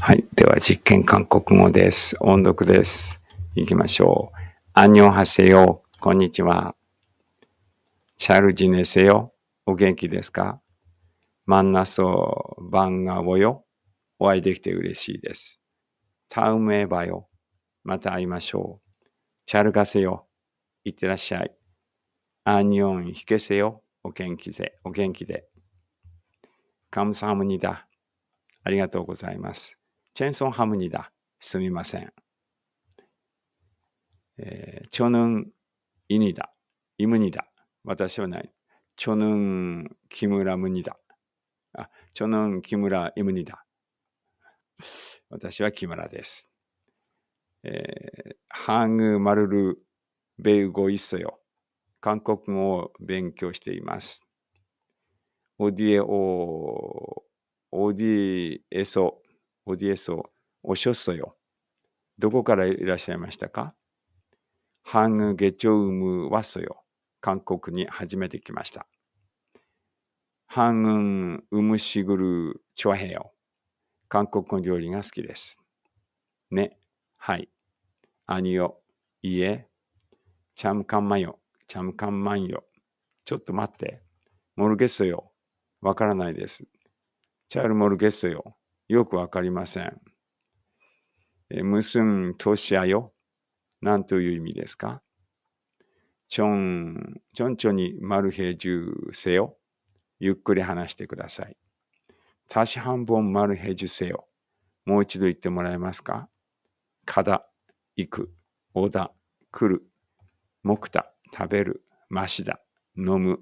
はい。では実験韓国語です。音読です。行きましょう。あンニョはせよ。こんにちは。チャルジネせよ。お元気ですかマンナソバンガボよ。お会いできて嬉しいです。タウメーバよ。また会いましょう。チャルガせよ。いってらっしゃい。アンニョン引けせよ。お元気で。お元気で。カムサムニだ。ありがとうございます。チェンソンハムニダ。すみません。えチョヌン・イニダ。イムニダ。私はない。チョヌン・キムラ・ムニダ。あ、チョヌン・キムラ・イムニダ。私は木村です。えー、ハング・マルル・ベウゴ・イソヨ。韓国語を勉強しています。オディエオ、オディエソ、ODS をおしょっそよ。どこからいらっしゃいましたかハング・ゲチョウム・ワソよ。韓国に初めて来ました。ハングン・ウムシグル・チョアヘヨ。韓国の料理が好きです。ね、はい。兄よ、いえ、チャムカンマヨ、チャムカンマンヨ。ちょっと待って。モルゲソよ。わからないです。チャールモルゲソよ。よくわかりません。むすんとしあよ。なんという意味ですかちょん、ちょんちょにじゅ十せよ。ゆっくり話してください。たし半分へじゅせよ。もう一度言ってもらえますかかだ、いく、おだ、くる、もくた、食べる、ましだ、飲む、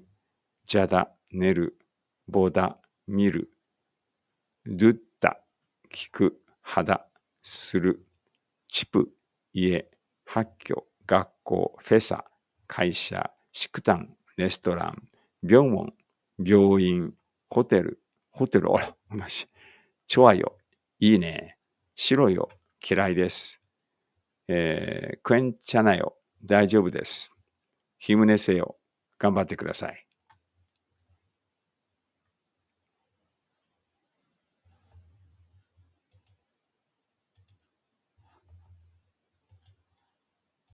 じゃだ、寝る、ぼだ、見る、っ聞く、肌、する、チプ、家、発狂、学校、フェサ、会社、宿炭、レストラン、病院、病院、ホテル、ホテル、あら、まじ。ちょわよ、いいね、白よ、嫌いです。えー、クエンチャナよ、大丈夫です。ひむねせよ、頑張ってください。